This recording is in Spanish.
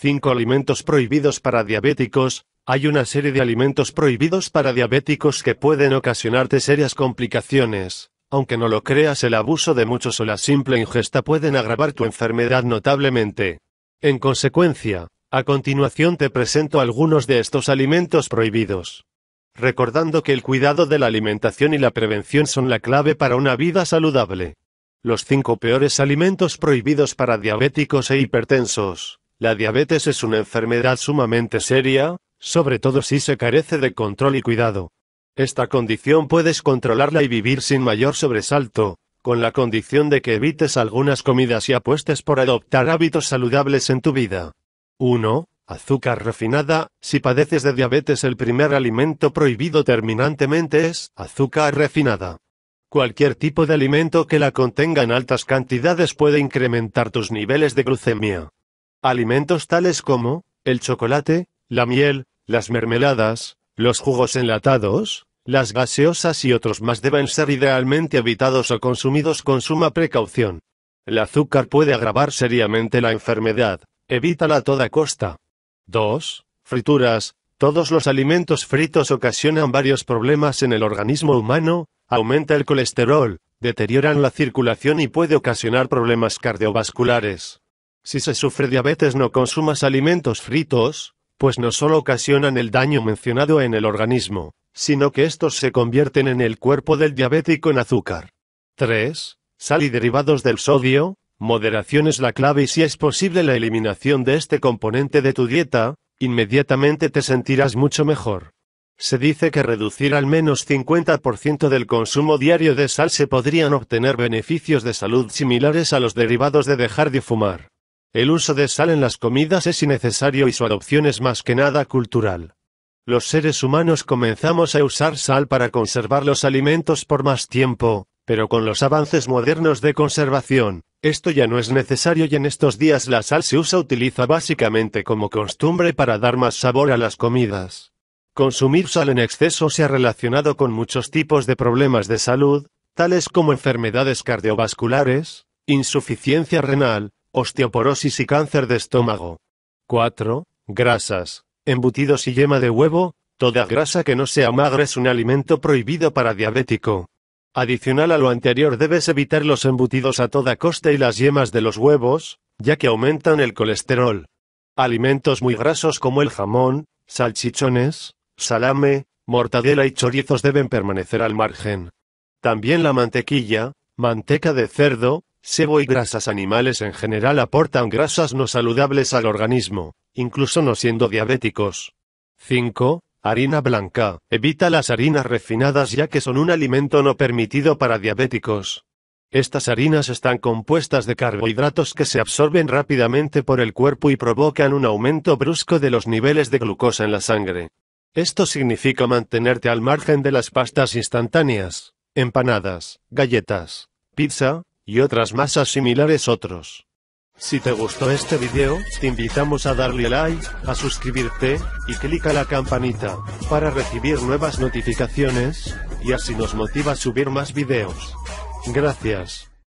5 alimentos prohibidos para diabéticos. Hay una serie de alimentos prohibidos para diabéticos que pueden ocasionarte serias complicaciones. Aunque no lo creas, el abuso de muchos o la simple ingesta pueden agravar tu enfermedad notablemente. En consecuencia, a continuación te presento algunos de estos alimentos prohibidos. Recordando que el cuidado de la alimentación y la prevención son la clave para una vida saludable. Los 5 peores alimentos prohibidos para diabéticos e hipertensos. La diabetes es una enfermedad sumamente seria, sobre todo si se carece de control y cuidado. Esta condición puedes controlarla y vivir sin mayor sobresalto, con la condición de que evites algunas comidas y apuestes por adoptar hábitos saludables en tu vida. 1. Azúcar refinada. Si padeces de diabetes el primer alimento prohibido terminantemente es azúcar refinada. Cualquier tipo de alimento que la contenga en altas cantidades puede incrementar tus niveles de glucemia. Alimentos tales como, el chocolate, la miel, las mermeladas, los jugos enlatados, las gaseosas y otros más deben ser idealmente evitados o consumidos con suma precaución. El azúcar puede agravar seriamente la enfermedad, evítala a toda costa. 2. Frituras. Todos los alimentos fritos ocasionan varios problemas en el organismo humano, aumenta el colesterol, deterioran la circulación y puede ocasionar problemas cardiovasculares. Si se sufre diabetes no consumas alimentos fritos, pues no solo ocasionan el daño mencionado en el organismo, sino que estos se convierten en el cuerpo del diabético en azúcar. 3. Sal y derivados del sodio, moderación es la clave y si es posible la eliminación de este componente de tu dieta, inmediatamente te sentirás mucho mejor. Se dice que reducir al menos 50% del consumo diario de sal se podrían obtener beneficios de salud similares a los derivados de dejar de fumar. El uso de sal en las comidas es innecesario y su adopción es más que nada cultural. Los seres humanos comenzamos a usar sal para conservar los alimentos por más tiempo, pero con los avances modernos de conservación, esto ya no es necesario y en estos días la sal se usa utiliza básicamente como costumbre para dar más sabor a las comidas. Consumir sal en exceso se ha relacionado con muchos tipos de problemas de salud, tales como enfermedades cardiovasculares, insuficiencia renal, osteoporosis y cáncer de estómago. 4. Grasas, embutidos y yema de huevo, toda grasa que no sea magra es un alimento prohibido para diabético. Adicional a lo anterior debes evitar los embutidos a toda costa y las yemas de los huevos, ya que aumentan el colesterol. Alimentos muy grasos como el jamón, salchichones, salame, mortadela y chorizos deben permanecer al margen. También la mantequilla, manteca de cerdo, Sebo y grasas animales en general aportan grasas no saludables al organismo, incluso no siendo diabéticos. 5. Harina blanca. Evita las harinas refinadas ya que son un alimento no permitido para diabéticos. Estas harinas están compuestas de carbohidratos que se absorben rápidamente por el cuerpo y provocan un aumento brusco de los niveles de glucosa en la sangre. Esto significa mantenerte al margen de las pastas instantáneas, empanadas, galletas, pizza, y otras masas similares otros. Si te gustó este video, te invitamos a darle like, a suscribirte, y a la campanita, para recibir nuevas notificaciones, y así nos motiva a subir más videos. Gracias.